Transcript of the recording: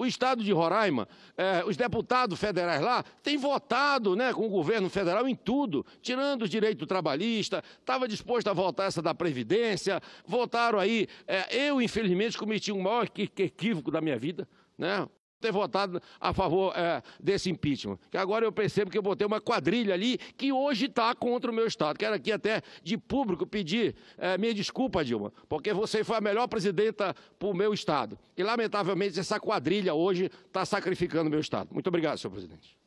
O estado de Roraima, é, os deputados federais lá, têm votado né, com o governo federal em tudo, tirando os direitos trabalhistas, estava disposto a votar essa da Previdência, votaram aí. É, eu, infelizmente, cometi o maior equívoco da minha vida. Né? ter votado a favor é, desse impeachment. Que agora eu percebo que eu botei uma quadrilha ali que hoje está contra o meu Estado. Quero aqui até de público pedir é, minha desculpa, Dilma, porque você foi a melhor presidenta para o meu Estado. E, lamentavelmente, essa quadrilha hoje está sacrificando o meu Estado. Muito obrigado, senhor presidente.